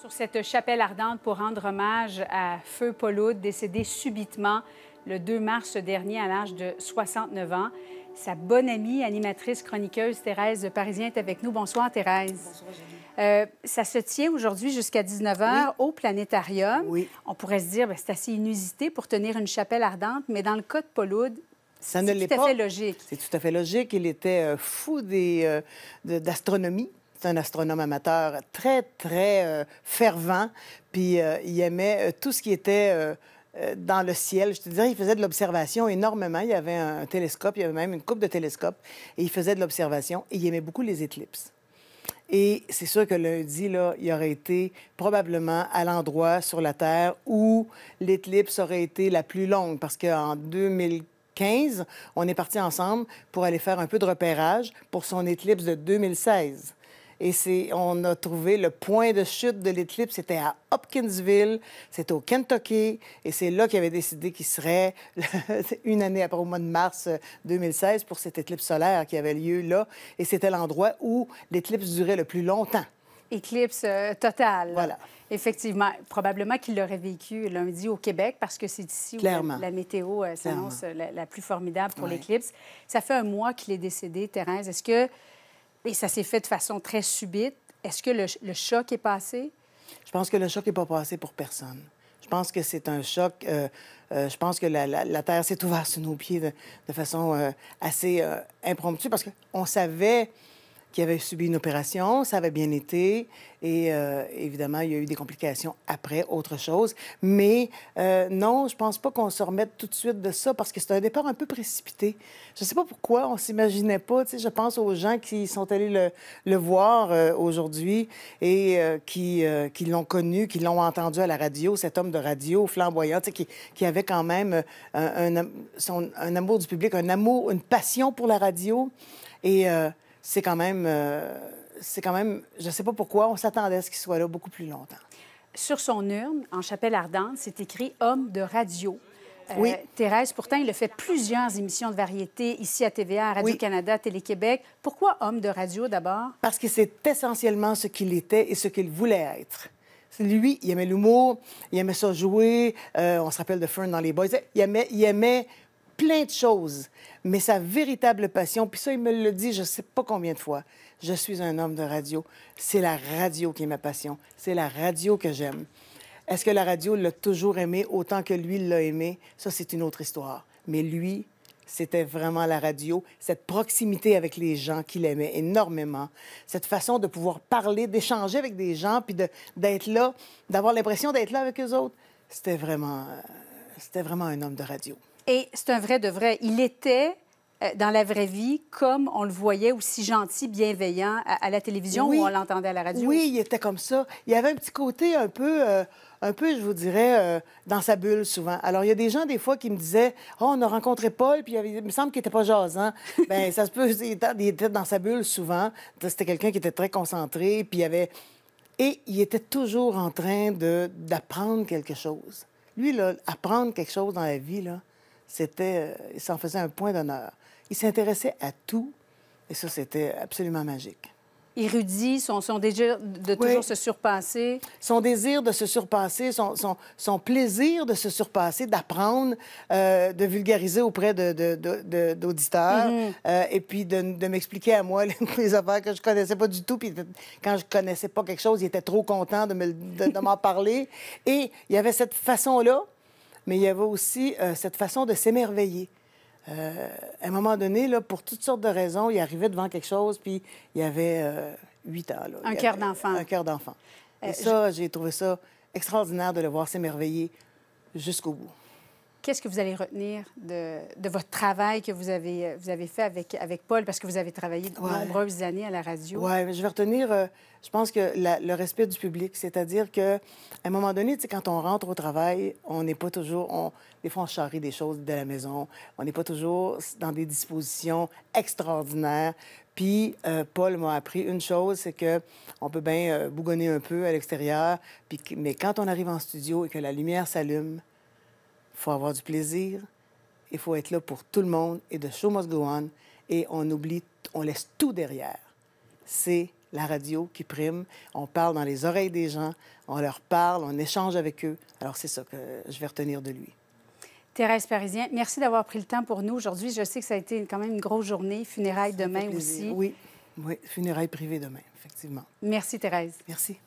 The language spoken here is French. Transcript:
sur cette chapelle ardente pour rendre hommage à Feu Pauloud, décédé subitement le 2 mars dernier à l'âge de 69 ans. Sa bonne amie, animatrice, chroniqueuse Thérèse Parisien est avec nous. Bonsoir Thérèse. Bonsoir euh, ça se tient aujourd'hui jusqu'à 19h au planétarium. Oui. On pourrait se dire que ben, c'est assez inusité pour tenir une chapelle ardente, mais dans le cas de Pauloud, c'est tout à fait logique. C'est tout à fait logique. Il était euh, fou euh, d'astronomie. C'est un astronome amateur très, très euh, fervent. Puis euh, il aimait euh, tout ce qui était dans le ciel. Je te dirais, il faisait de l'observation énormément. Il y avait un télescope, il y avait même une coupe de télescope. Et il faisait de l'observation. Et il aimait beaucoup les éclipses. Et c'est sûr que lundi, là, il aurait été probablement à l'endroit sur la Terre où l'éclipse aurait été la plus longue, parce qu'en 2015, on est parti ensemble pour aller faire un peu de repérage pour son éclipse de 2016. Et on a trouvé le point de chute de l'éclipse, c'était à Hopkinsville, c'est au Kentucky, et c'est là qu'il avait décidé qu'il serait une année après, au mois de mars 2016, euh, pour cette éclipse solaire qui avait lieu là. Et c'était l'endroit où l'éclipse durait le plus longtemps éclipse euh, totale. Voilà. Effectivement, probablement qu'il l'aurait vécu lundi au Québec parce que c'est ici où la, météo euh, s'annonce la, plus formidable pour l'éclipse. Ça fait un mois qu'il est décédé, Thérèse. Est-ce que et ça s'est fait de façon très subite. Est-ce que le, choc est passé? Je pense que le choc n'est pas passé pour personne. Je pense que c'est un choc. Euh, euh, je pense que la, Terre s'est ouverte sous nos pieds de, façon euh, assez impromptue parce qu'on savait qui avait subi une opération. Ça avait bien été. Et euh, évidemment, il y a eu des complications après, autre chose. Mais euh, non, je pense pas qu'on se remette tout de suite de ça parce que c'est un départ un peu précipité. Je sais pas pourquoi on s'imaginait pas. Tu sais, je pense aux gens qui sont allés le, voir euh, aujourd'hui et qui, qui l'ont connu, qui l'ont entendu à la radio, cet homme de radio flamboyant, tu sais, qui, avait quand même un, un amour du public, un amour, une passion pour la radio. Et c'est quand même. Euh, c'est quand même. Je ne sais pas pourquoi, on s'attendait à ce qu'il soit là beaucoup plus longtemps. Sur son urne, en chapelle ardente, c'est écrit Homme de radio. Euh, oui. Euh, Thérèse, pourtant, il a fait plusieurs émissions de variété ici à TVA, Radio-Canada, Télé-Québec. Pourquoi homme de radio d'abord? Parce que c'est essentiellement ce qu'il était et ce qu'il voulait être. Lui, il aimait l'humour, il aimait ça jouer. on se rappelle de Fun dans Les Boys. Il aimait, il aimait plein de choses, mais sa véritable passion, puis ça, il me le dit je ne sais pas combien de fois, je suis un homme de radio. C'est la radio qui est ma passion. C'est la radio que j'aime. Est-ce que la radio l'a toujours aimé autant que lui l'a aimé? Ça, c'est une autre histoire. Mais lui, c'était vraiment la radio, cette proximité avec les gens qu'il aimait énormément, cette façon de pouvoir parler, d'échanger avec des gens, puis d'être là, d'avoir l'impression d'être là avec eux autres. C'était vraiment, euh, c'était vraiment un homme de radio. Et c'est un vrai de vrai. Il était euh, dans la vraie vie comme on le voyait aussi gentil, bienveillant à, la télévision ou on l'entendait à la radio. Oui, il était comme ça. Il avait un petit côté un peu, euh, un peu, je vous dirais, euh, dans sa bulle souvent. Alors il y a des gens des fois qui me disaient, oh, on a rencontré Paul, puis il, me semble qu'il était pas jasant. Ben ça se peut, il était dans sa bulle souvent. C'était quelqu'un qui était très concentré, puis il avait, et il était toujours en train de d'apprendre quelque chose. Lui là, apprendre quelque chose dans la vie là c'était, euh, il s'en faisait un point d'honneur. Il s'intéressait à tout, et ça, c'était absolument magique. Érudit, son, son désir de toujours se surpasser. Son désir de se surpasser, son, son, plaisir de se surpasser, d'apprendre, euh, de vulgariser auprès d'auditeurs, de, de, mm-hmm. euh, et puis de, m'expliquer à moi les, affaires que je connaissais pas du tout. Puis quand je connaissais pas quelque chose, il était trop content de m'en parler. Et il y avait cette façon-là mais il y avait aussi euh, cette façon de s'émerveiller. Euh, à un moment donné, là, pour toutes sortes de raisons, il arrivait devant quelque chose, puis il y avait euh, huit ans. Un cœur d'enfant. Un cœur d'enfant. Et ça, j'ai trouvé ça extraordinaire de le voir s'émerveiller jusqu'au bout. Qu'est-ce que vous allez retenir de, de, votre travail que vous avez, vous avez fait avec, avec Paul, parce que vous avez travaillé de nombreuses années à la radio? Oui, je vais retenir, euh, je pense que le respect du public, c'est-à-dire que un moment donné, quand on rentre au travail, on n'est pas toujours, on, des fois on charrie des choses de la maison, on n'est pas toujours dans des dispositions extraordinaires. Puis euh, Paul m'a appris une chose, c'est que on peut bien euh, bougonner un peu à l'extérieur, mais quand on arrive en studio et que la lumière s'allume, faut avoir du plaisir, il faut être là pour tout le monde et de show must go on et on oublie, on laisse tout derrière. C'est la radio qui prime. On parle dans les oreilles des gens, on leur parle, on échange avec eux. Alors c'est ça que je vais retenir de lui. Thérèse Parisien, merci d'avoir pris le temps pour nous aujourd'hui. Je sais que ça a été quand même une grosse journée, funérailles demain aussi. Oui, oui, funérailles privées demain, effectivement. Merci Thérèse. Merci.